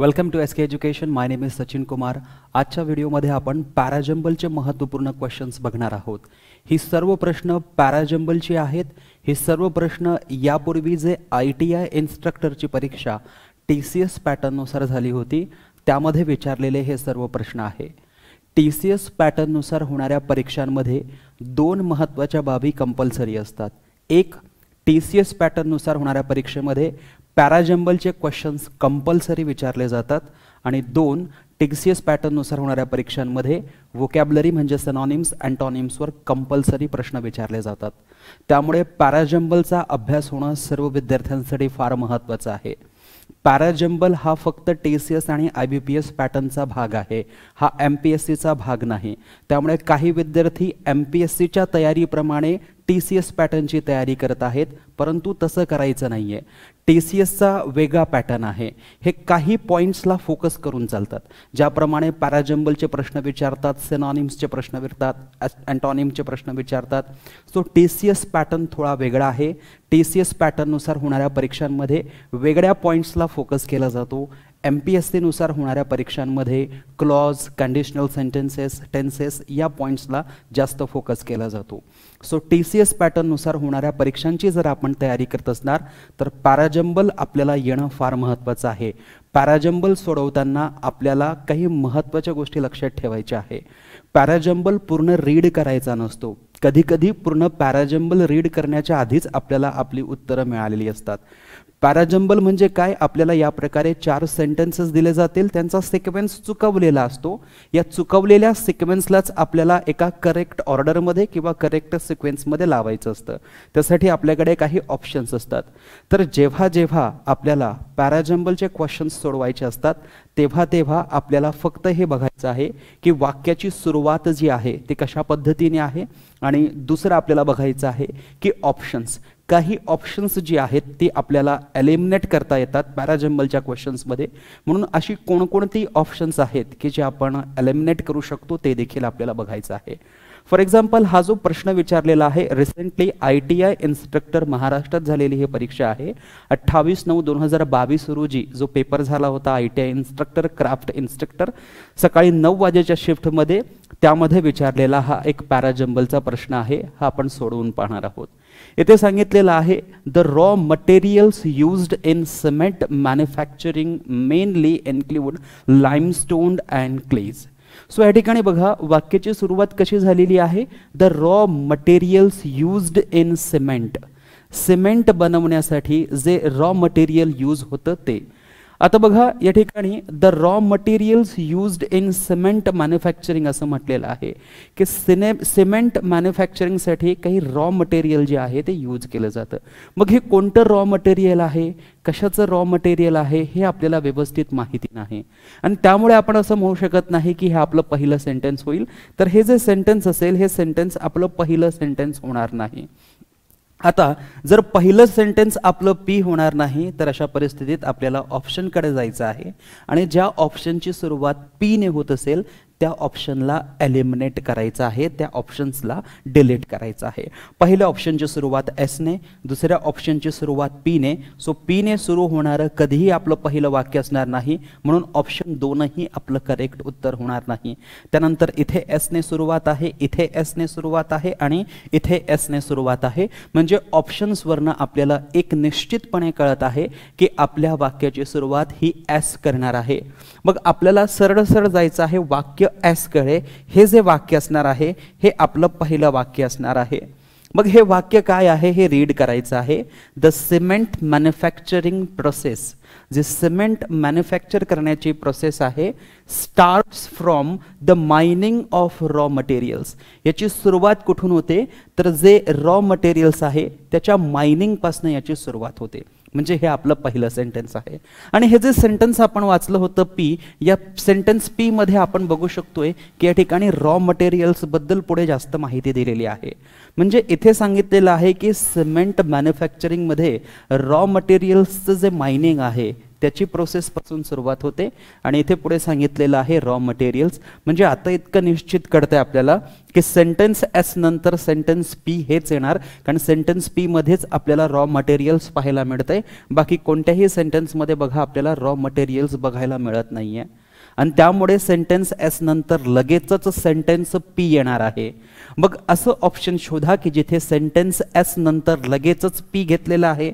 Welcome to S K education my name is Sachin Kumar आजच्या व्हिडिओमध्ये आपण पॅराजंबलचे महत्त्वपूर्ण क्वेश्चन्स बघणार आहोत ही सर्व प्रश्न पॅराजंबलची आहेत हे सर्व प्रश्न यापूर्वी जे आय टी आय इन्स्ट्रक्टरची परीक्षा टी सी एस पॅटर्ननुसार झाली होती त्यामध्ये विचारलेले हे सर्व प्रश्न आहे टी सी एस पॅटर्ननुसार होणाऱ्या परीक्षांमध्ये दोन महत्त्वाच्या बाबी कंपल्सरी असतात एक टी सी एस पॅटर्ननुसार होणाऱ्या परीक्षेमध्ये पॅराजम्बलचे क्वेश्चन्स कंपल्सरी विचारले जातात आणि दोन टिक्सियस पॅटर्ननुसार होणाऱ्या परीक्षांमध्ये वोकॅबलरी म्हणजे सनॉनिम्स अँटॉनिम्सवर कंपल्सरी प्रश्न विचारले जातात त्यामुळे पॅराजम्बलचा अभ्यास होणं सर्व विद्यार्थ्यांसाठी फार महत्त्वाचं आहे पॅराजम्बल हा फक्त टी सी एस आणि आय बी पी एस पॅटर्नचा भाग आहे हा एम पी एस सीचा भाग नाही त्यामुळे काही विद्यार्थी एम पी एस सीच्या तयारीप्रमाणे टी सी एस पॅटर्नची तयारी करत आहेत परंतु तसं करायचं नाही आहे टी सी एसचा वेगळा पॅटर्न आहे हे काही पॉईंट्सला फोकस करून चालतात ज्याप्रमाणे पॅराजम्बलचे प्रश्न विचारतात सेनॉनिम्सचे प्रश्न विचारतात अँटॉनिमचे प्रश्न विचारतात so T C S pattern थोडा वेगळा आहे टी सी एस पॅटर्ननुसार होणाऱ्या परीक्षांमध्ये वेगळ्या पॉईंट्सला फोकस केला जातो एम पी एस सीनुसार होणाऱ्या परीक्षांमध्ये क्लॉज कंडिशनल सेंटेन्सेस टेन्सेस या पॉईंट्सला जास्त फोकस केला जातो सो टी सी एस पॅटर्ननुसार होणाऱ्या परीक्षांची जर आपण तयारी करत असणार तर पॅराजंबल आपल्याला येणं फार महत्त्वाचं आहे पॅराजंबल सोडवताना आपल्याला काही महत्त्वाच्या गोष्टी लक्षात ठेवायच्या आहे पॅराजंबल पूर्ण रीड करायचा नसतो कधीकधी पूर्ण पॅराजंबल रीड करण्याच्या आधीच आपल्याला आपली उत्तरं मिळालेली असतात पॅराजंबल म्हणजे काय आपल्याला या प्रकारे चार सेंटेन्सेस दिले जातील त्यांचा सिक्वेन्स चुकवलेला असतो या चुकवलेल्या सिक्वेन्सलाच आपल्याला एका करेक्ट ऑर्डरमध्ये किंवा करेक्ट सिक्वेन्समध्ये लावायचं असतं त्यासाठी आपल्याकडे काही ऑप्शन्स असतात तर जेव्हा जेव्हा आपल्याला पॅराजंबलचे क्वेश्चन्स सोडवायचे असतात तेव्हा तेव्हा आपल्याला फक्त हे बघायचं आहे की वाक्याची सुरुवात जी आहे ती कशा पद्धतीने आहे आणि दुसरं आपल्याला बघायचं आहे की ऑप्शन्स काही ऑप्शन्स जी आहेत ती आपल्याला एलिमिनेट करता येतात पॅराजम्बलच्या क्वेश्चन्समध्ये म्हणून अशी कोणकोणती ऑप्शन्स आहेत की जे आपण एलिमिनेट करू शकतो ते देखील आपल्याला बघायचं आहे फॉर एक्झाम्पल हा जो प्रश्न विचारलेला आहे recently I T I instructor महाराष्ट्रात झालेली ही परीक्षा आहे अठ्ठावीस नऊ दोन हजार बावीस रोजी जो पेपर झाला होता I T I instructor craft instructor सकाळी नऊ वाजेच्या शिफ्टमध्ये त्यामध्ये विचारलेला हा एक पॅराजम्बलचा प्रश्न आहे हा आपण सोडवून पाहणार आहोत येथे सांगितलेलं आहे the raw materials used in cement manufacturing mainly include limestone and clays so या ठिकाणी बघा वाक्याची सुरुवात कशी झालेली आहे the raw materials used in cement cement बनवण्यासाठी जे रॉ मटेरियल यूज होतं ते आता बघा या ठिकाणी the raw materials used in cement manufacturing असं म्हटलेलं आहे की सिने सिमेंट मॅन्युफॅक्चरिंगसाठी काही रॉ मटेरियल जे आहे ते यूज केलं जातं मग हे कोणतं रॉ मटेरियल आहे कशाचं रॉ मटेरियल आहे हे आपल्याला व्यवस्थित माहिती नाही आणि त्यामुळे आपण असं म्हणू शकत नाही की हे आपलं पहिलं सेंटेन्स होईल तर हे जे सेंटेन्स असेल हे सेंटेन्स आपलं पहिलं सेंटेन्स होणार नाही आता जर पहिलं सेंटेन्स आपलं पी होणार नाही तर अशा परिस्थितीत आपल्याला ऑप्शनकडे जायचं आहे आणि ज्या ऑप्शनची सुरुवात पीने होत असेल त्या ऑप्शनला एलिमिनेट करायचं आहे त्या ऑप्शन्सला डिलीट करायचं आहे पहिल्या ऑप्शनची सुरुवात एसने दुसऱ्या ऑप्शनची सुरुवात पीने सो पीने सुरू होणारं कधीही आपलं पहिलं वाक्य असणार नाही म्हणून ऑप्शन दोनही आपलं करेक्ट उत्तर होणार नाही त्यानंतर इथे एसने सुरुवात आहे इथे एसने सुरुवात आहे आणि इथे एसने सुरुवात आहे म्हणजे ऑप्शन्सवरनं आपल्याला एक निश्चितपणे कळत आहे की आपल्या वाक्याची सुरुवात ही एस करणार आहे मग आपल्याला सरळ सरळ जायचं आहे वाक्य वाक्य कळे हे जे वाक्य असणार आहे हे आपलं पहिलं वाक्य असणार आहे मग हे वाक्य काय आहे हे रीड करायचं आहे द सिमेंट मॅन्युफॅक्चरिंग प्रोसेस जे सिमेंट मॅन्युफॅक्चर करण्याची प्रोसेस आहे start from the mining of raw materials याची सुरुवात कुठून होते तर जे रॉ मटेरियल्स आहे त्याच्या मायनिंगपासून याची सुरुवात होते म्हणजे हे आपलं पहिलं सेंटेन्स आहे आणि हे जे सेंटेन्स आपण वाचलं होतं पी या सेंटेन्स पी मध्ये आपण बघू शकतोय की या ठिकाणी रॉ मटेरियल्स बद्दल पुढे जास्त माहिती दिलेली आहे म्हणजे इथे सांगितलेलं आहे की सिमेंट मॅन्युफॅक्चरिंगमध्ये रॉ मटेरियल्सचं जे मायनिंग आहे त्याची प्रोसेसपासून सुरुवात होते आणि इथे पुढे सांगितलेलं आहे रॉ मटेरियल्स म्हणजे आता इतकं निश्चित कळतंय आपल्याला की सेंटेन्स एस नंतर सेंटेन्स पी हेच येणार कारण सेंटेन्स पी मध्येच आपल्याला रॉ मटेरियल्स पाहायला मिळतंय बाकी कोणत्याही मध्ये बघा आपल्याला रॉ मटेरियल्स बघायला मिळत नाही आहे आणि त्यामुळे सेंटेन्स एस नंतर लगेचच सेंटेन्स पी येणार आहे मग असं ऑप्शन शोधा की जिथे सेंटेन्स एस नंतर लगेचच पी घेतलेलं आहे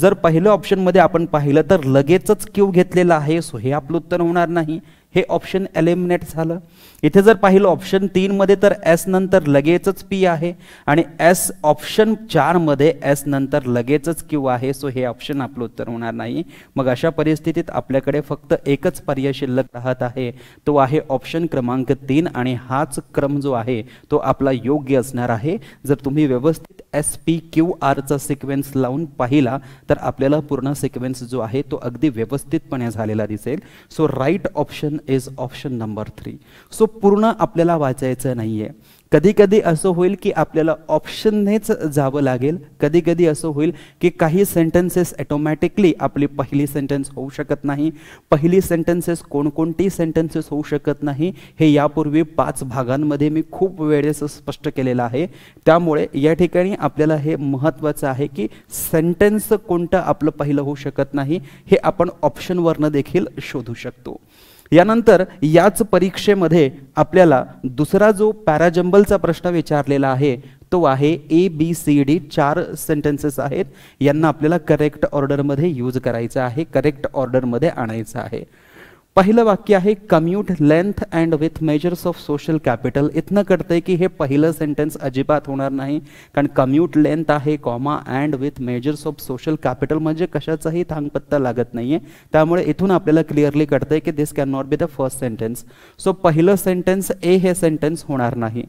जर पहिलं ऑप्शनमध्ये आपण पाहिलं तर लगेचच क्यू घेतलेला आहे सो हे आपलं उत्तर होणार नाही हे ऑप्शन एलिमिनेट झालं इथे जर पाहिलं ऑप्शन तीनमध्ये तर एस नंतर लगेचच पी आहे आणि एस ऑप्शन चारमध्ये एस नंतर लगेचच क्यू आहे सो हे ऑप्शन आपलं उत्तर होणार नाही मग अशा परिस्थितीत आपल्याकडे फक्त एकच पर्याय शिल्लक राहत आहे तो आहे ऑप्शन क्रमांक तीन आणि हाच क्रम जो आहे तो आपला योग्य असणार आहे जर तुम्ही व्यवस्थित एस पी क्यू आरचा सिक्वेन्स लावून पाहिला तर आपल्याला पूर्ण सिक्वेन्स जो आहे तो अगदी व्यवस्थितपणे झालेला दिसेल so right option is option number three so पूर्ण आपल्याला वाचायचं नाही आहे कधी कधी असं होईल की आपल्याला ऑप्शननेच जावं लागेल कधी कधी असं होईल की काही सेंटेन्सेस ॲटोमॅटिकली आपली पहिली सेंटेन्स होऊ शकत नाही पहिली सेंटेन्सेस कोणकोणती सेंटेन्सेस होऊ शकत नाही हे यापूर्वी पाच भागांमध्ये मी खूप वेळेस स्पष्ट केलेलं आहे त्यामुळे या ठिकाणी आपल्याला हे महत्त्वाचं आहे की सेंटेन्स कोणतं आपलं पहिलं होऊ शकत नाही हे आपण ऑप्शनवरनं देखील शोधू शकतो यानंतर याच परीक्षेमध्ये आपल्याला दुसरा जो पॅराजंबलचा प्रश्न विचारलेला आहे तो आहे ए बी सी डी चार सेंटेन्सेस आहेत यांना आपल्याला करेक्ट ऑर्डरमध्ये यूज करायचं आहे करेक्ट ऑर्डरमध्ये आणायचं आहे पहिलं वाक्य आहे commute length and with measures of social capital इथनं कळतंय की हे पहिलं सेंटेन्स अजिबात होणार नाही कारण कम्युट लेंथ आहे comma and with measures of social capital म्हणजे कशाचाही थांगपत्ता लागत नाही आहे त्यामुळे इथून आपल्याला क्लिअरली कळतंय की this can not be the first sentence so पहिलं सेंटेन्स ए हे सेंटेन्स होणार नाही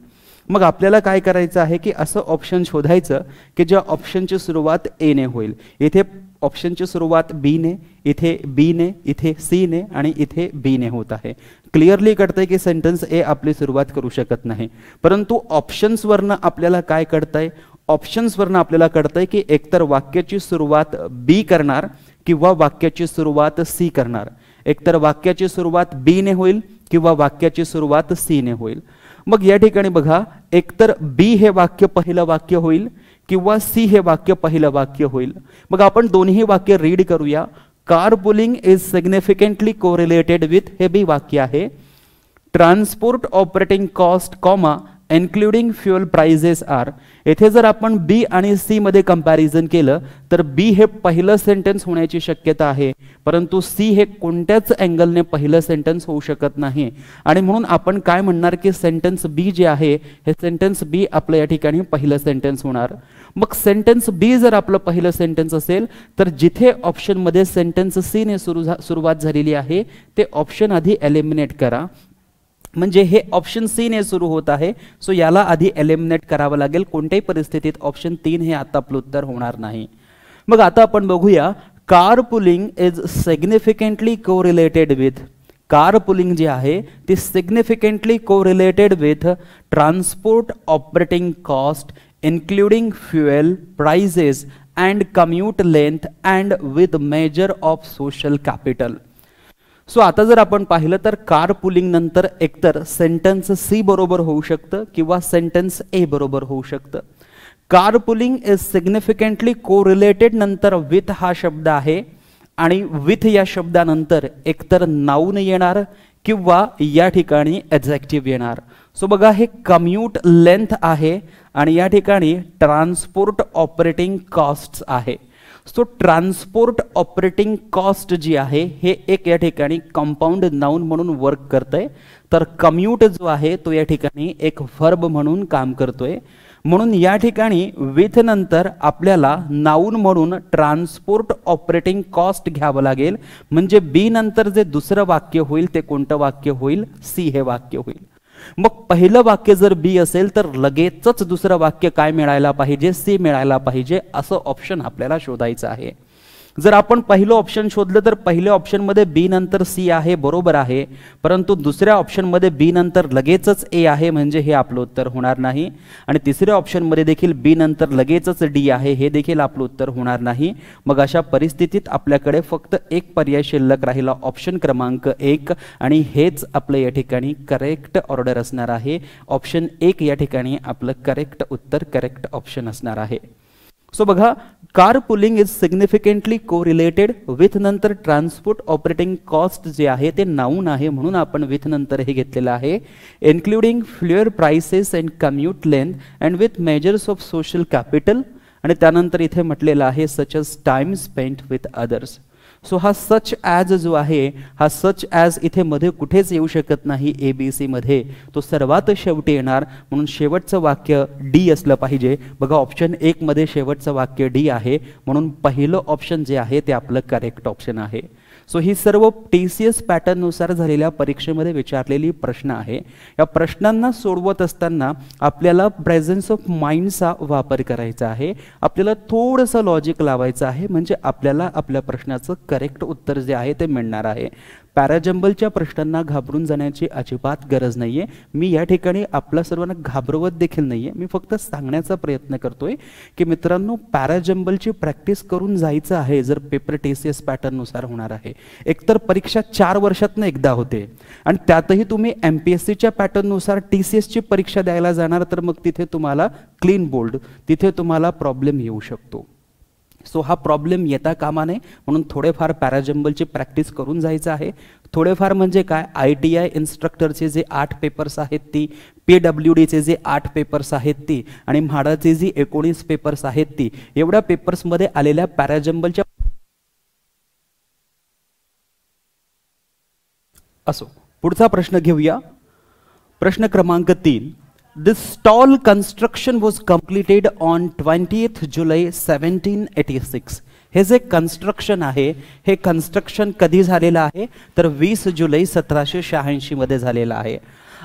मग आपल्याला काय करायचं आहे की असं ऑप्शन शोधायचं की ज्या ऑप्शनची सुरुवात एने होईल इथे ऑप्शनची सुरुवात बी ने इथे बी ने इथे सी ने आणि इथे बी ने होत आहे क्लिअरली कळतंय की सेंटेन्स ए आपली सुरुवात करू शकत नाही परंतु ऑप्शन्सवरनं आपल्याला काय कळतंय ऑप्शन्सवरनं आपल्याला कळतंय की एकतर वाक्याची सुरुवात बी करणार किंवा वाक्याची सुरुवात सी करणार एकतर वाक्याची सुरुवात बी ने होईल किंवा वाक्याची सुरुवात सीने होईल मग या ठिकाणी बघा एकतर बी हे वाक्य पहिलं वाक्य होईल किंवा सी हे वाक्य पहिलं वाक्य होईल मग आपण दोन्ही वाक्य रीड करूया car pooling is significantly correlated with हे बी वाक्य आहे transport operating cost comma including fuel prices are येथे जर आपण बी आणि सी मध्ये कम्पॅरिझन केलं तर बी हे पहिलं सेंटेन्स होण्याची शक्यता आहे परंतु सी हे कोणत्याच अँगलने पहिलं सेंटेन्स होऊ शकत नाही आणि म्हणून आपण काय म्हणणार की सेंटेन्स बी जे आहे हे सेंटेन्स बी आपलं या ठिकाणी पहिलं सेंटेन्स होणार मग सेंटेन्स बी जर आपलं पहिलं सेंटेन्स असेल तर जिथे ऑप्शनमध्ये सेंटेन्स सीने सुरू सुरुवात झालेली आहे ते ऑप्शन आधी एलिमिनेट करा म्हणजे हे ऑप्शन सीने सुरू होत आहे सो याला आधी एलिमिनेट करावं लागेल कोणत्याही परिस्थितीत ऑप्शन तीन हे आता प्लुत्तर होणार नाही मग आता आपण बघूया car pooling is significantly correlated with car pooling जी आहे ती significantly correlated with transport operating cost including fuel prices and commute length and with measure of social capital so आता जर आपण पाहिलं तर कार पुलिंग नंतर एकतर सेंटेन्स सी बरोबर होऊ शकतं किंवा सेंटेन्स ए बरोबर होऊ शकतं car pooling is significantly correlated नंतर विथ हा शब्द आहे आणि विथ या शब्दानंतर एकतर नाऊन येणार किंवा या ठिकाणी एक्झॅक्टिव्ह येणार सो बघा हे कम्यूट लेंथ आहे आणि या ठिकाणी ट्रान्सपोर्ट ऑपरेटिंग कॉस्ट आहे सो ट्रान्सपोर्ट ऑपरेटिंग कॉस्ट जी आहे हे एक या ठिकाणी कंपाऊंड नाऊन म्हणून वर्क आहे तर कम्युट जो आहे तो या ठिकाणी एक फर्ब म्हणून काम करतोय म्हणून या ठिकाणी विथ नंतर आपल्याला नाऊन म्हणून ट्रान्सपोर्ट ऑपरेटिंग कॉस्ट घ्यावं लागेल म्हणजे बी नंतर जे दुसरं वाक्य होईल ते कोणतं वाक्य होईल सी हे वाक्य होईल मग पहिलं वाक्य जर बी असेल तर लगेचच दुसरं वाक्य काय मिळायला पाहिजे सी मिळायला पाहिजे असं ऑप्शन आपल्याला शोधायचं आहे जर आपण पहिलं ऑप्शन शोधलं तर पहिल्या ऑप्शनमध्ये बी नंतर सी आहे बरोबर आहे परंतु दुसऱ्या ऑप्शनमध्ये बी नंतर लगेचच ए आहे म्हणजे हे आपलं उत्तर होणार नाही आणि तिसऱ्या ऑप्शनमध्ये देखील बी नंतर लगेचच डी आहे हे देखील आपलं उत्तर होणार नाही मग अशा परिस्थितीत आपल्याकडे फक्त एक पर्याय शिल्लक राहिला ऑप्शन क्रमांक एक आणि हेच आपलं या ठिकाणी करेक्ट ऑर्डर असणार आहे ऑप्शन एक या ठिकाणी आपलं करेक्ट उत्तर करेक्ट ऑप्शन असणार आहे सो बघा car pooling is significantly correlated with नंतर ट्रान्सपोर्ट ऑपरेटिंग कॉस्ट जे आहे ते नाऊन आहे म्हणून आपण विथ नंतर हे घेतलेलं आहे including fuel prices and commute length and with measures of social capital आणि त्यानंतर इथे म्हटलेलं आहे such as time spent with others so हा सच ॲज जो आहे हा सच ॲज इथे मध्ये कुठेच येऊ शकत नाही ए बी सीमध्ये तो सर्वात शेवटी येणार म्हणून शेवटचं वाक्य डी असलं पाहिजे बघा ऑप्शन एकमध्ये शेवटचं वाक्य डी आहे म्हणून पहिलं ऑप्शन जे आहे ते आपलं करेक्ट ऑप्शन आहे सो ही सर्व टी सी एस पॅटर्ननुसार झालेल्या परीक्षेमध्ये विचारलेली प्रश्न आहे या प्रश्नांना सोडवत असताना आपल्याला प्रेझेन्स ऑफ माइंडचा वापर करायचा आहे आपल्याला थोडंसं लॉजिक लावायचं आहे म्हणजे आपल्याला आपल्या प्रश्नाचं करेक्ट उत्तर जे आहे ते मिळणार आहे पॅराजंबलच्या प्रश्नांना घाबरून जाण्याची अजिबात गरज नाही आहे मी या ठिकाणी आपल्या सर्वांना घाबरवत देखील नाही आहे मी फक्त सांगण्याचा प्रयत्न करतोय की मित्रांनो पॅराजंबलची प्रॅक्टिस करून जायचं आहे जर पेपर टी सी एस पॅटर्ननुसार होणार आहे एकतर परीक्षा चार वर्षातनं एकदा होते आणि त्यातही तुम्ही एम पी एस सीच्या पॅटर्ननुसार टी सी एसची परीक्षा द्यायला जाणार तर मग तिथे तुम्हाला क्लीन बोल्ड तिथे तुम्हाला प्रॉब्लेम येऊ शकतो सो हा प्रॉब्लेम येता कामा नये म्हणून थोडेफार पॅराजम्बलची प्रॅक्टिस करून जायचं आहे थोडेफार म्हणजे काय आय टी आय इन्स्ट्रक्टरचे जे आठ पेपर्स आहेत ती पी डब्ल्यू डीचे जे आठ पेपर्स आहेत ती आणि म्हाडाचे जी एकोणीस पेपर्स आहेत ती एवढ्या पेपर्समध्ये आलेल्या पॅराजम्बलच्या असो पुढचा प्रश्न घेऊया प्रश्न क्रमांक तीन This tall construction was completed on 20th जुलै 1786. हे जे कन्स्ट्रक्शन आहे हे कन्स्ट्रक्शन कधी झालेलं आहे तर वीस जुलै सतराशे शहाऐंशी मध्ये झालेलं आहे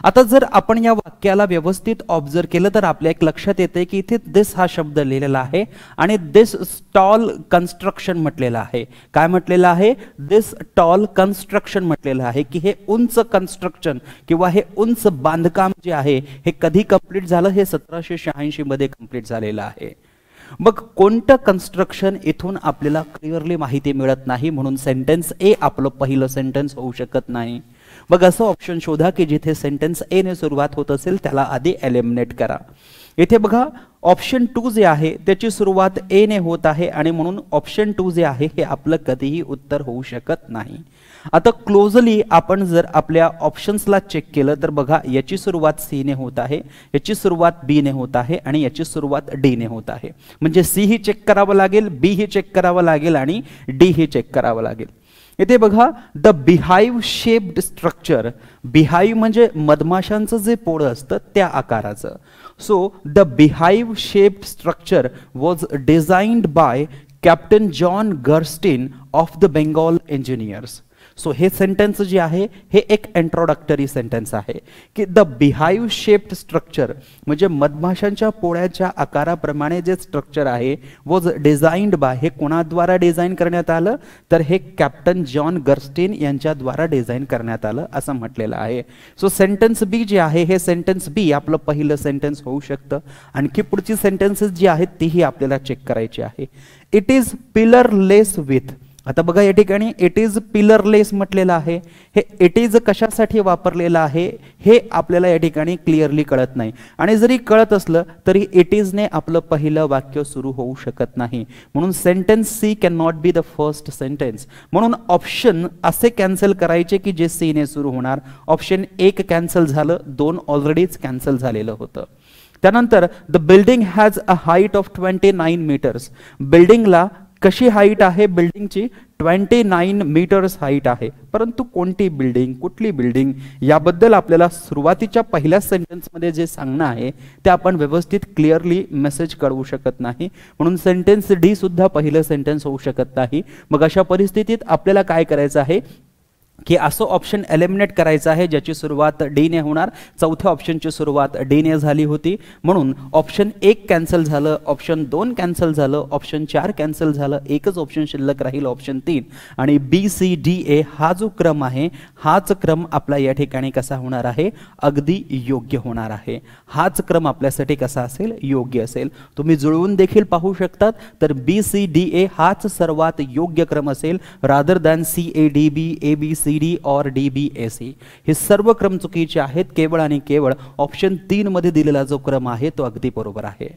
आता जर आपण या वाक्याला व्यवस्थित ऑब्झर्व केलं तर आपल्या एक लक्षात येते की इथे दिस हा शब्द लिहिलेला आहे आणि दिस स्टॉल कन्स्ट्रक्शन म्हटलेलं आहे काय म्हटलेलं आहे दिस टॉल कन्स्ट्रक्शन म्हटलेलं आहे की हे उंच कन्स्ट्रक्शन किंवा हे उंच बांधकाम जे आहे हे कधी कंप्लीट झालं हे सतराशे शहाऐंशी मध्ये कंप्लीट झालेलं आहे मग कोणतं कन्स्ट्रक्शन इथून आपल्याला क्लिअरली माहिती मिळत नाही म्हणून सेंटेन्स ए आपलं पहिलं सेंटेन्स होऊ शकत नाही मग असं ऑप्शन शोधा की जिथे सेंटेन्स ए ने सुरुवात होत असेल त्याला आधी एलिमिनेट करा इथे बघा ऑप्शन टू जे आहे त्याची सुरुवात ए ने होत आहे आणि म्हणून ऑप्शन टू जे आहे हे आपलं कधीही उत्तर होऊ शकत नाही आता क्लोजली आपण जर आपल्या ऑप्शन्सला चेक केलं तर बघा याची सुरुवात सी ने होत आहे याची सुरुवात बी ने होत आहे आणि याची सुरुवात डी ने होत आहे म्हणजे सी ही चेक करावं लागेल बी ही चेक करावं लागेल आणि डी ही चेक करावं लागेल येथे बघा the beehive shaped structure beehive म्हणजे मधमाशांचं जे पोळं असतं त्या आकाराचं so the beehive shaped structure was designed by captain John Garstin of the Bengal engineers so हे सेंटेन्स जे आहे हे एक इंट्रोडक्टरी सेंटेन्स आहे की द बिहाईव्ह शेप्ड स्ट्रक्चर म्हणजे मधमाशांच्या पोळ्याच्या आकाराप्रमाणे जे स्ट्रक्चर आहे वॉज डिझाईन्ड बाय हे कोणाद्वारा डिझाईन करण्यात आलं तर हे कॅप्टन जॉन गर्स्टीन यांच्याद्वारा डिझाईन करण्यात आलं असं म्हटलेलं आहे सो सेंटेन्स बी जे आहे हे सेंटेन्स बी आपलं पहिलं सेंटेन्स होऊ शकतं आणखी पुढची सेंटेन्सेस जी आहेत तीही आपल्याला चेक करायची आहे it is pillar less with आता बघा या ठिकाणी इट इज पिलरलेस म्हटलेलं आहे हे इट इज कशासाठी वापरलेलं आहे हे आपल्याला या ठिकाणी क्लिअरली कळत नाही आणि जरी कळत असलं तरी इट इजने आपलं पहिलं वाक्य सुरू होऊ शकत नाही म्हणून sentence C can not be the first sentence म्हणून ऑप्शन असे कॅन्सल करायचे की जे सीने सुरू होणार ऑप्शन एक कॅन्सल झालं दोन ऑलरेडीच कॅन्सल झालेलं होतं त्यानंतर the building has a height of twenty nine metres बिल्डिंगला कशी हाईट आहे बिल्डिंगची ट्वेंटी नाईन मीटर्स हाईट आहे परंतु कोणती बिल्डिंग कुठली बिल्डिंग याबद्दल आपल्याला सुरुवातीच्या पहिल्या सेंटेन्समध्ये जे सांगणं आहे ते आपण व्यवस्थित क्लिअरली मेसेज कळवू शकत नाही म्हणून सेंटेन्स डी सुद्धा पहिलं सेंटेन्स होऊ शकत नाही मग अशा परिस्थितीत आपल्याला काय करायचं आहे की असं ऑप्शन एलिमिनेट करायचं आहे ज्याची सुरुवात डीने होणार चौथ्या ऑप्शनची सुरुवात डीने झाली होती म्हणून ऑप्शन एक कॅन्सल झालं ऑप्शन दोन कॅन्सल झालं ऑप्शन चार कॅन्सल झालं एकच ऑप्शन शिल्लक राहील ऑप्शन तीन आणि बी सी डी ए हा जो क्रम आहे हाच क्रम आपला या ठिकाणी कसा होणार आहे अगदी योग्य होणार आहे हाच क्रम आपल्यासाठी कसा असेल योग्य असेल तुम्ही जुळवून देखील पाहू शकतात तर बी सी डी ए हाच सर्वात योग्य क्रम असेल rather than C A D B A B C C D और डी बी एस सी हे सर्व क्रम चुकीचे आहेत केवळ आणि केवळ ऑप्शन तीनमध्ये दिलेला जो क्रम आहे तो अगदी बरोबर आहे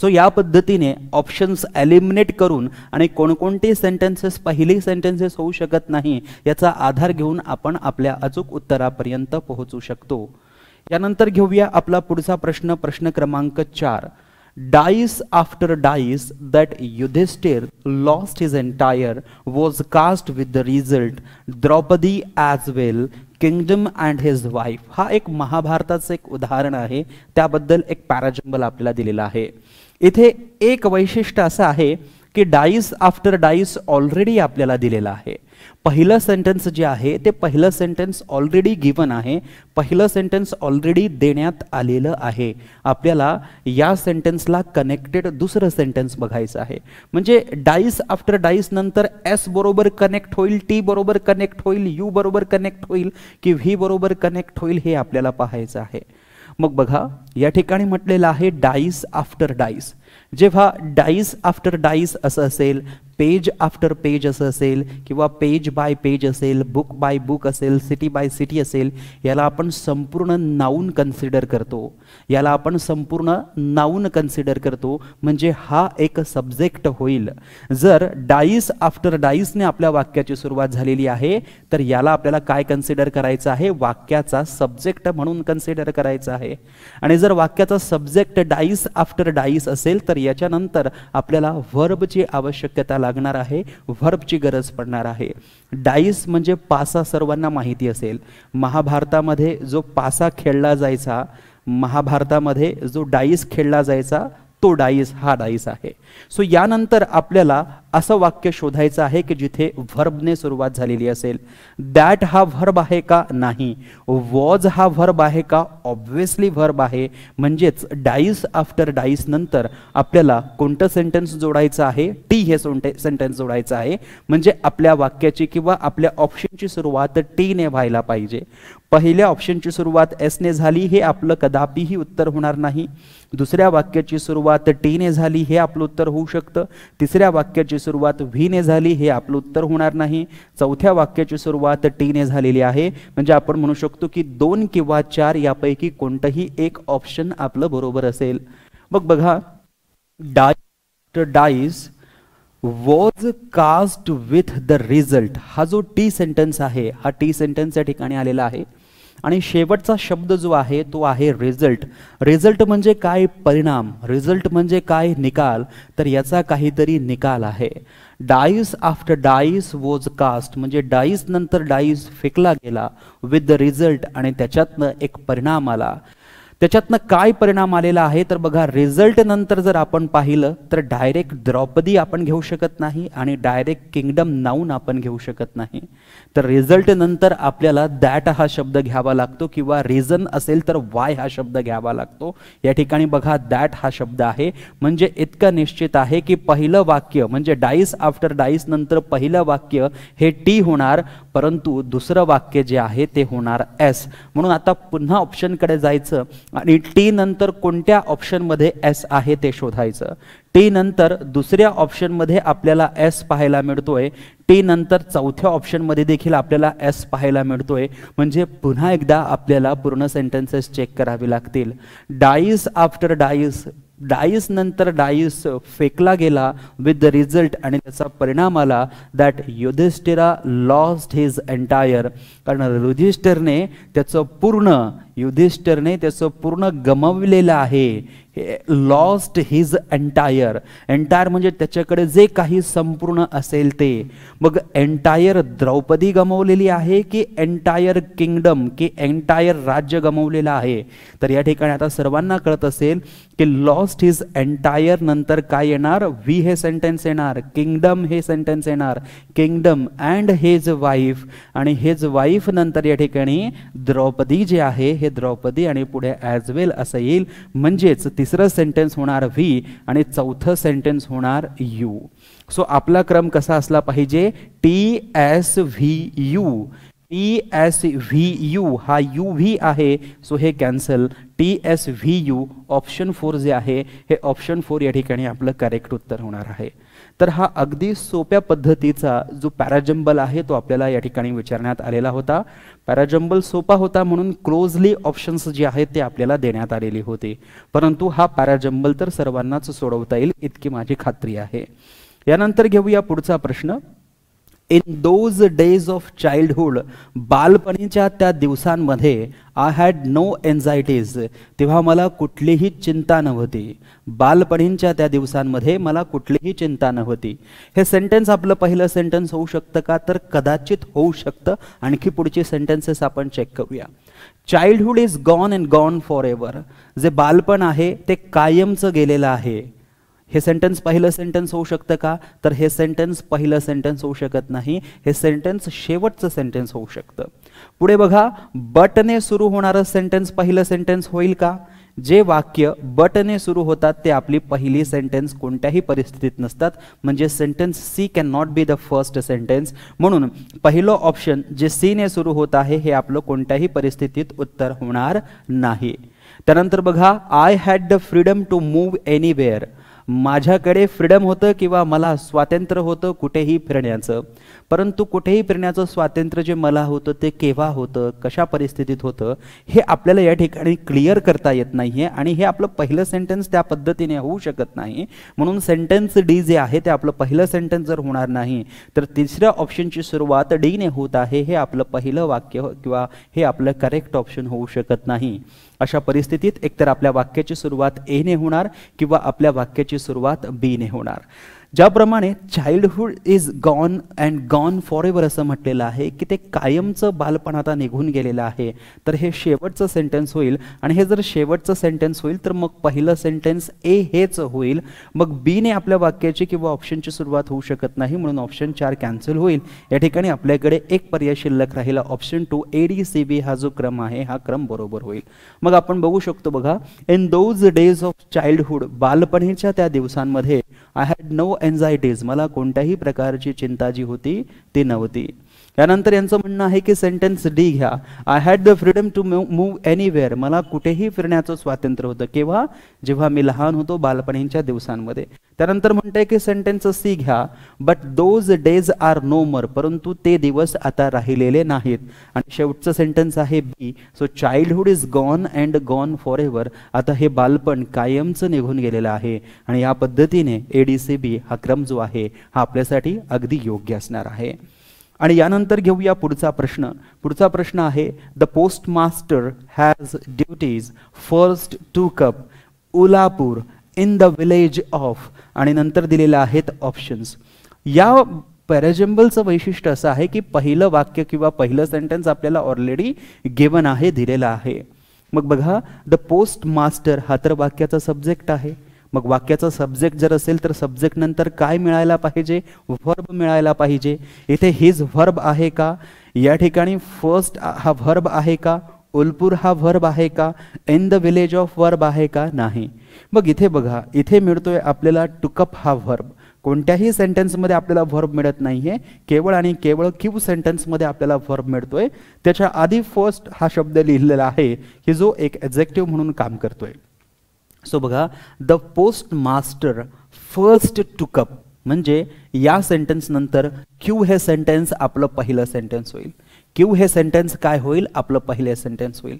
सो या पद्धतीने ऑप्शन्स एलिमिनेट करून आणि कोणकोणते सेंटेन्सेस पहिले सेंटेन्सेस होऊ शकत नाही याचा आधार घेऊन आपण आपल्या अचूक उत्तरापर्यंत पोहोचू शकतो यानंतर घेऊया आपला पुढचा प्रश्न प्रश्न क्रमांक चार Dice after dice that Yudhishthir lost his entire was cast with the result Draupadi as well kingdom and his wife हा एक महाभारताचं एक उदाहरण आहे त्याबद्दल एक पॅराजम्बल आपल्याला दिलेला आहे इथे एक वैशिष्ट्य असं आहे की डाईस आफ्टर डाईस ऑलरेडी आपल्याला दिलेला आहे पहिलं सेंटेन्स जे आहे ते पहिलं सेंटेन्स ऑलरेडी गिवन आहे पहिलं सेंटेन्स ऑलरेडी देण्यात आलेलं आहे आपल्याला या सेंटेन्सला कनेक्टेड दुसरं सेंटेन्स बघायचं आहे म्हणजे डाईस आफ्टर डाईस नंतर एस बरोबर कनेक्ट होईल टी बरोबर कनेक्ट होईल यू बरोबर कनेक्ट होईल की व्ही बरोबर कनेक्ट होईल हे आपल्याला पाहायचं आहे मग बघा या ठिकाणी म्हटलेलं आहे डाईस आफ्टर डाईस जेव्हा डाईस आफ्टर डाईस असं असेल पेज आफ्टर पेज असं असेल किंवा पेज बाय पेज असेल बुक बाय बुक असेल सिटी बाय सिटी असेल याला आपण संपूर्ण नाऊन कन्सिडर करतो याला आपण संपूर्ण नाऊन कन्सिडर करतो म्हणजे हा एक सब्जेक्ट होईल जर डाईस आफ्टर डाईसने आपल्या वाक्याची सुरुवात झालेली आहे तर याला आपल्याला काय कन्सिडर करायचं आहे वाक्याचा सब्जेक्ट म्हणून कन्सिडर करायचा आहे आणि जर वाक्याचा सब्जेक्ट डाईस आफ्टर डाईस असेल तर याच्यानंतर आपल्याला वर्बची आवश्यकता लागते लागणार आहे व्हर्बची गरज पडणार आहे डाईस म्हणजे पासा सर्वांना माहिती असेल महाभारतामध्ये जो पासा खेळला जायचा महाभारतामध्ये जो डाईस खेळला जायचा तो डाईस हा डाईस आहे सो यानंतर आपल्याला असं वाक्य शोधायचं आहे की जिथे व्हर्बने सुरुवात झालेली असेल दॅट हा व्हर्ब आहे का नाही वॉज हा व्हर्ब आहे का ऑब्व्हियसली व्हर्ब आहे म्हणजेच डाईस आफ्टर डाईस नंतर आपल्याला कोणतं सेंटेन्स जोडायचं आहे टी हे सेंटेन्स जोडायचं आहे म्हणजे आपल्या वाक्याची किंवा आपल्या ऑप्शनची सुरुवात टीने व्हायला पाहिजे पहिल्या ऑप्शनची सुरुवात एसने झाली हे आपलं कदापिही उत्तर होणार नाही दुसऱ्या वाक्याची सुरुवात टीने झाली हे आपलं उत्तर होऊ शकतं तिसऱ्या वाक्याची सुरुवात व्हीने झाली हे आपलं उत्तर होणार नाही चौथ्या वाक्याची सुरुवात टीने झालेली आहे म्हणजे आपण म्हणू शकतो की दोन किंवा चार यापैकी कोणतंही एक ऑप्शन आपलं बरोबर असेल मग बघा die dice was cast with the result हा जो टी सेंटेन्स आहे हा टी सेंटेन्स या ठिकाणी आलेला आहे आणि शेवटचा शब्द जो आहे तो आहे रिझल्ट रिझल्ट म्हणजे काय परिणाम रिझल्ट म्हणजे काय निकाल तर याचा काहीतरी निकाल आहे dice after dice was cast म्हणजे डाईस नंतर डाईस फेकला गेला विथ द रिझल्ट आणि त्याच्यातनं एक परिणाम आला त्याच्यातनं काय परिणाम आलेला आहे तर बघा रिझल्ट नंतर जर आपण पाहिलं तर डायरेक्ट द्रौपदी आपण घेऊ शकत नाही आणि डायरेक्ट किंगडम नाऊन आपण घेऊ शकत नाही तर रिझल्ट नंतर आपल्याला दॅट हा शब्द घ्यावा लागतो किंवा रिझन असेल तर वाय हा शब्द घ्यावा लागतो या ठिकाणी बघा दॅट हा शब्द आहे म्हणजे इतकं निश्चित आहे की पहिलं वाक्य म्हणजे डाईस आफ्टर डाईस नंतर पहिलं वाक्य हे टी होणार परंतु दुसरं वाक्य जे आहे ते होणार एस म्हणून आता पुन्हा ऑप्शनकडे जायचं आणि टी नंतर कोणत्या ऑप्शनमध्ये एस आहे ते शोधायचं टी नंतर दुसऱ्या ऑप्शनमध्ये आपल्याला एस पाहायला मिळतोय टी नंतर चौथ्या ऑप्शनमध्ये देखील आपल्याला एस पाहायला मिळतोय म्हणजे पुन्हा एकदा आपल्याला पूर्ण सेंटेन्सेस चेक करावे लागतील डाईस आफ्टर डाईस डाईस नंतर डाईस फेकला गेला विथ द रिझल्ट आणि त्याचा परिणाम आला that Yudhishthira lost his entire कारण युधिष्ठिरने त्याचं पूर्ण युधिष्ठरने त्याचं पूर्ण गमवलेलं आहे लॉस्ट हिज एंटायर एंटायर म्हणजे त्याच्याकडे जे काही संपूर्ण असेल ते मग एंटायर द्रौपदी गमवलेली आहे की एंटायर किंगडम की एंटायर राज्य गमवलेलं आहे तर या ठिकाणी आता सर्वांना कळत असेल की लॉस्ट हिज एंटायर नंतर काय येणार वी हे सेंटेन्स येणार किंगडम हे सेंटेन्स येणार किंगडम अँड हेज वाईफ आणि हेज वाईफ नंतर या ठिकाणी द्रौपदी जे आहे हे द्रौपदी आणि पुढे ॲज वेल असं येईल म्हणजेच तिसरं सेंटेन्स होणार व्ही आणि चौथं सेंटेन्स होणार यू सो आपला क्रम कसा असला पाहिजे T S V U T S V U हा यू व्ही आहे सो हे cancel T S V U option four जे आहे हे ऑप्शन फोर या ठिकाणी आपलं करेक्ट उत्तर होणार आहे तर हा अगदी सोप्या पद्धतीचा जो पॅराजंबल आहे तो आपल्याला या ठिकाणी विचारण्यात आलेला होता पॅराजंबल सोपा होता म्हणून क्लोजली ऑप्शन्स जे आहेत ते आपल्याला देण्यात आलेली होती परंतु हा पॅराजंबल तर सर्वांनाच सोडवता येईल इतकी माझी खात्री आहे यानंतर घेऊया पुढचा प्रश्न in those days of childhood बालपणीच्या त्या दिवसांमध्ये आय हॅड नो एन्झायटीज तेव्हा मला कुठलीही चिंता नव्हती बालपणींच्या त्या दिवसांमध्ये मला कुठलीही चिंता नव्हती हे सेंटेन्स आपलं पहिलं सेंटेन्स होऊ शकतं का तर कदाचित होऊ शकतं आणखी पुढचे सेंटेन्सेस आपण चेक करूया childhood is gone and gone forever जे बालपण आहे ते कायमचं गेलेलं आहे हे सेंटेन्स पहिलं सेंटेन्स होऊ शकतं का तर हे सेंटेन्स पहिलं सेंटेन्स होऊ शकत नाही हे सेंटेन्स शेवटचं सेंटेन्स होऊ शकतं पुढे बघा बटने सुरू होणारं सेंटेन्स पहिलं सेंटेन्स होईल का जे वाक्य बटने सुरू होतात ते आपली पहिली सेंटेन्स कोणत्याही परिस्थितीत नसतात म्हणजे sentence C can not be the first sentence म्हणून पहिलं ऑप्शन जे सीने सुरू होत आहे हे आपलं कोणत्याही परिस्थितीत उत्तर होणार नाही त्यानंतर बघा I had the freedom to move anywhere माझ्याकडे फ्रीडम होतं किंवा मला स्वातंत्र्य होतं कुठेही फिरण्याचं परंतु कुठेही फिरण्याचं स्वातंत्र्य जे मला होतं ते केव्हा होतं कशा परिस्थितीत होतं हे आपल्याला या ठिकाणी क्लिअर करता येत नाही आहे आणि हे आपलं पहिलं सेंटेन्स त्या पद्धतीने होऊ शकत नाही म्हणून सेंटेन्स डी जे आहे ते आपलं पहिलं सेंटेन्स जर होणार नाही तर तिसऱ्या ऑप्शनची सुरुवात डीने होत आहे हे आपलं पहिलं वाक्य किंवा हे आपलं करेक्ट ऑप्शन होऊ शकत नाही अशा परिस्थितीत एकतर आपल्या वाक्याची सुरुवात एने होणार किंवा आपल्या वाक्याची सुरुवात बी ने होणार ज्याप्रमाणे childhood is gone and gone forever असं म्हटलेलं आहे की ते कायमचं बालपण आता निघून गेलेलं आहे तर हे शेवटचं सेंटेन्स होईल आणि हे जर शेवटचं सेंटेन्स होईल तर मग पहिलं सेंटेन्स ए हेच होईल मग बीने आपल्या वाक्याची किंवा ऑप्शनची सुरुवात होऊ शकत नाही म्हणून ऑप्शन चार कॅन्सल होईल या ठिकाणी आपल्याकडे एक पर्याय शिल्लक राहिला option two A D C B हा जो क्रम आहे हा क्रम बरोबर होईल मग आपण बघू शकतो बघा in those days of childhood बालपणीच्या त्या दिवसांमध्ये आय हॅड नो एन्झायटीज मला कोणत्याही प्रकारची चिंता जी होती ती नव्हती त्यानंतर यांचं म्हणणं आहे की सेंटेन्स डी घ्या I had the freedom to move anywhere मला कुठेही फिरण्याचं स्वातंत्र्य होतं केव्हा जेव्हा मी लहान होतो बालपणींच्या दिवसांमध्ये त्यानंतर म्हणते की सेंटेन्स सी घ्या but those days are no more परंतु ते दिवस आता राहिलेले नाहीत आणि शेवटचं सेंटेन्स आहे B so childhood is gone and gone forever आता हे बालपण कायमचं निघून गेलेलं आहे आणि या पद्धतीने ए डी सी बी हा क्रम जो आहे हा आपल्यासाठी अगदी योग्य असणार आहे आणि यानंतर घेऊया पुढचा प्रश्न पुढचा प्रश्न आहे the post master has duties first took up Ulapur in the village of आणि नंतर दिलेलं आहेत ऑप्शन्स या पॅरेजेंबलचं वैशिष्ट्य असं आहे की पहिलं वाक्य किंवा पहिलं सेंटेन्स आपल्याला ऑलरेडी गेवन आहे दिलेलं आहे मग बघा द पोस्ट मास्टर हा तर वाक्याचा सब्जेक्ट आहे मग वाक्याचा सब्जेक्ट जर असेल तर सब्जेक्ट नंतर काय मिळायला पाहिजे व्हर्ब मिळायला पाहिजे इथे हिज व्हर्ब आहे का या ठिकाणी फर्स्ट हा व्हर्ब आहे का ओलपूर हा व्हर्ब आहे का in the village of verb आहे का नाही मग इथे बघा इथे मिळतोय आपल्याला टुकअप हा व्हर्ब कोणत्याही सेंटेन्समध्ये आपल्याला व्हर्ब मिळत नाही आहे केवळ आणि केवळ क्यू सेंटेन्समध्ये आपल्याला व्हर्ब मिळतोय त्याच्या आधी फर्स्ट हा शब्द लिहिलेला आहे की जो एक एक्झेक्टिव्ह म्हणून काम करतोय सो बघा the post master first took up म्हणजे या सेंटेन्स नंतर क्यू हे सेंटेन्स आपलं पहिलं सेंटेन्स होईल क्यू हे सेंटेन्स काय होईल आपलं पहिले सेंटेन्स होईल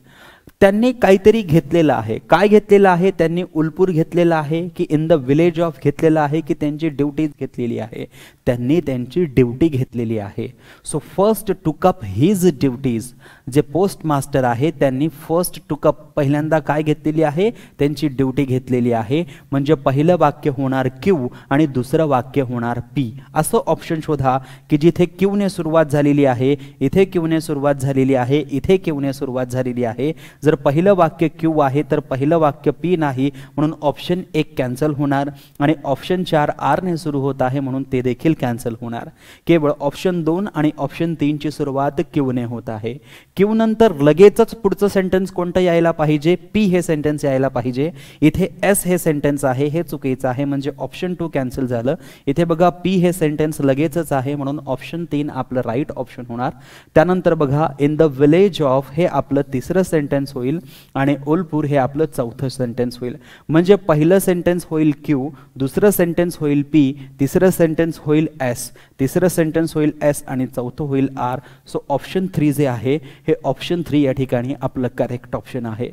त्यांनी काहीतरी घेतलेलं आहे काय घेतलेलं आहे त्यांनी उलपूर घेतलेला आहे की इन द विलेज ऑफ घेतलेला आहे की त्यांची ड्युटी घेतलेली आहे त्यांनी त्यांची ड्युटी घेतलेली आहे so first took up his duties जे पोस्ट मास्टर आहे त्यांनी फर्स्ट टुकअप पहिल्यांदा काय घेतलेली आहे त्यांची ड्युटी घेतलेली आहे म्हणजे पहिलं वाक्य होणार क्यू आणि दुसरं वाक्य होणार पी असं ऑप्शन शोधा की जिथे क्यूने सुरुवात झालेली आहे इथे क्यूने सुरुवात झालेली आहे इथे क्यूने सुरुवात झालेली आहे जर पहिलं वाक्य क्यू आहे तर पहिलं वाक्य पी नाही म्हणून ऑप्शन एक कॅन्सल होणार आणि ऑप्शन चार आरने सुरू होत आहे म्हणून ते देखील कॅन्सल होणार केवळ ऑप्शन दोन आणि ऑप्शन तीनची सुरुवात क्यूने होत आहे क्यू नंतर लगेचच पुढचं सेंटेन्स कोणतं यायला पाहिजे पी हे सेंटेन्स यायला पाहिजे इथे एस हे सेंटेन्स आहे हे चुकीचं आहे म्हणजे ऑप्शन टू कॅन्सल झालं इथे बघा पी हे सेंटेन्स लगेचच आहे म्हणून ऑप्शन तीन आपलं राईट ऑप्शन होणार त्यानंतर बघा इन द विलेज ऑफ हे आपलं तिसरं सेंटेन्स होईल आणि ओलपूर हे आपलं चौथं सेंटेन्स होईल म्हणजे पहिलं सेंटेन्स होईल क्यू दुसरं सेंटेन्स होईल पी तिसरं सेंटेन्स होईल एस तिसरं सेंटेन्स होईल एस आणि चौथं होईल आर सो ऑप्शन थ्री जे आहे हे हे ऑप्शन थ्री या ठिकाणी आपलं करेक्ट ऑप्शन आहे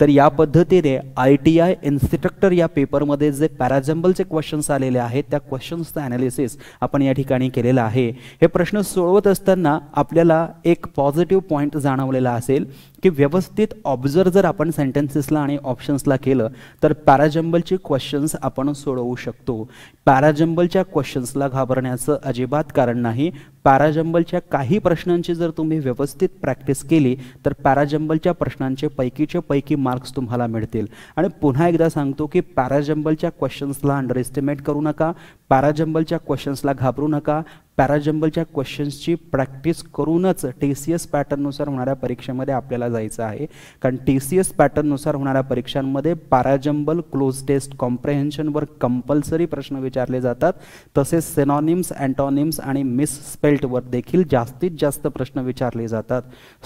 तर या पद्धतीने आय टी आय इन्स्ट्रक्टर या पेपरमध्ये जे पॅराजम्बलचे क्वेश्चन्स आलेले आहेत त्या क्वेश्चन्सचं ॲनालिसिस आपण या ठिकाणी केलेलं आहे हे प्रश्न सोडवत असताना आपल्याला एक पॉझिटिव्ह पॉईंट जाणवलेला असेल की व्यवस्थित ऑब्झर्व जर आपण सेंटेन्सेसला आणि ऑप्शन्सला केलं तर पॅराजम्बलचे क्वेश्चन्स आपण सोडवू शकतो पॅराजम्बलच्या क्वेश्चन्सला घाबरण्याचं अजिबात कारण नाही पॅराजम्बलच्या काही प्रश्नांची जर तुम्ही व्यवस्थित प्रॅक्टिस केली तर पॅराजम्बलच्या प्रश्नांचे पैकीच्या पैकी मार्क्स तुम्हाला मिळतील आणि पुन्हा एकदा सांगतो की पॅराजंबलच्या क्वेश्चन्सला अंडर एस्टिमेट करू नका पॅराजंबलच्या क्वेश्चन्सला घाबरू नका पॅराजंबलच्या क्वेश्चन्सची प्रॅक्टिस करूनच टी सी एस पॅटर्ननुसार होणाऱ्या परीक्षेमध्ये आपल्याला जायचं आहे कारण टी सी एस पॅटर्ननुसार होणाऱ्या परीक्षांमध्ये पॅराजंबल क्लोज टेस्ट कॉम्प्रेहेन्शनवर कंपल्सरी प्रश्न विचारले जातात तसेच सेनॉनिम्स अँटॉनिम्स आणि मिसस्पेल्टवर देखील जास्तीत जास्त प्रश्न विचारले जातात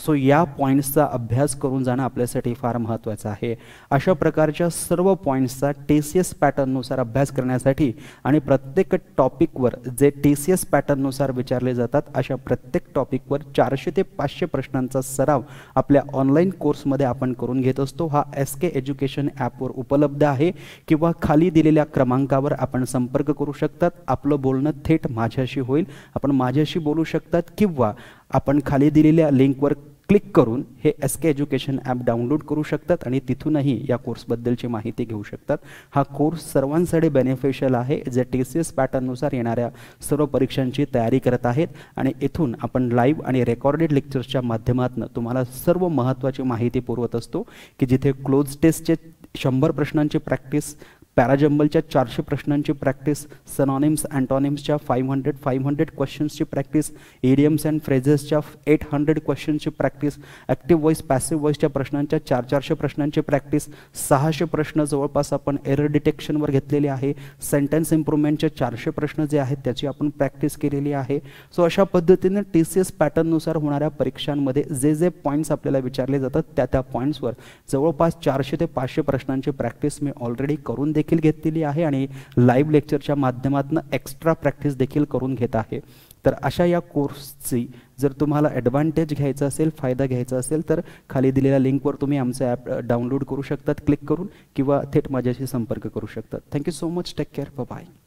सो या पॉईंट्सचा अभ्यास करून जाणं आपल्यासाठी फार महत्त्वाचं आहे अशा प्रकारच्या सर्व पॉईंट्सचा टी सी एस पॅटर्ननुसार अभ्यास करण्यासाठी आणि प्रत्येक टॉपिकवर जे टी सी एस पॅटर्न विचारले जातात अशा प्रत्येक टॉपिकवर चारशे ते पाचशे प्रश्नांचा सराव आपल्या ऑनलाईन कोर्समध्ये आपण करून घेत असतो हा एस के एज्युकेशन ॲपवर उपलब्ध आहे किंवा खाली दिलेल्या क्रमांकावर आपण संपर्क करू शकतात आपलं बोलणं थेट माझ्याशी होईल आपण माझ्याशी बोलू शकतात किंवा आपण खाली दिलेल्या लिंकवर क्लिक करून हे S K education app download करू शकतात आणि तिथूनही या कोर्सबद्दलची माहिती घेऊ शकतात हा कोर्स सर्वांसाठी बेनिफिशियल आहे जे टी सी एस पॅटर्ननुसार येणाऱ्या सर्व परीक्षांची तयारी करत आहेत आणि इथून आपण लाईव्ह आणि रेकॉर्डेड लेक्चर्सच्या माध्यमातून तुम्हाला सर्व महत्त्वाची माहिती पुरवत असतो की जिथे क्लोज टेस्टचे शंभर प्रश्नांची प्रॅक्टिस पॅराजम्बलच्या चारशे प्रश्नांची प्रॅक्टिस सनॉनिम्स अँटॉनिम्सच्या फाईव्ह हंड्रेड फाईव्ह हंड्रेड क्वेश्चन्सची प्रॅक्टिस एडियम्स अँड फ्रेझेसच्या एट हंड्रेड क्वेश्चन्सची प्रॅक्टिस ॲक्टिव्ह व्हॉइस पॅसिव्ह व्हॉइसच्या प्रश्नांच्या चार चारशे प्रश्नांची प्रॅक्टिस सहाशे प्रश्न जवळपास आपण एरर डिटेक्शनवर घेतलेले आहे सेंटेन्स इम्प्रूव्हमेंटचे चारशे प्रश्न जे आहेत त्याची आपण प्रॅक्टिस केलेली आहे सो अशा पद्धतीने टी सी एस पॅटर्ननुसार होणाऱ्या परीक्षांमध्ये जे जे पॉईंट्स आपल्याला विचारले जातात त्या त्या पॉईंट्सवर जवळपास चारशे ते पाचशे प्रश्नांची प्रॅक्टिस मी ऑलरेडी करून देखील देखील घेतलेली आहे आणि लाईव्ह लेक्चरच्या माध्यमातून एक्स्ट्रा प्रॅक्टिस देखील करून घेत आहे तर अशा या कोर्सची जर तुम्हाला ॲडव्हान्टेज घ्यायचा असेल फायदा घ्यायचा असेल तर खाली दिलेल्या लिंकवर तुम्ही आमचं ॲप डाउनलोड करू शकतात क्लिक करून किंवा थेट माझ्याशी संपर्क करू शकतात thank you so much take care bye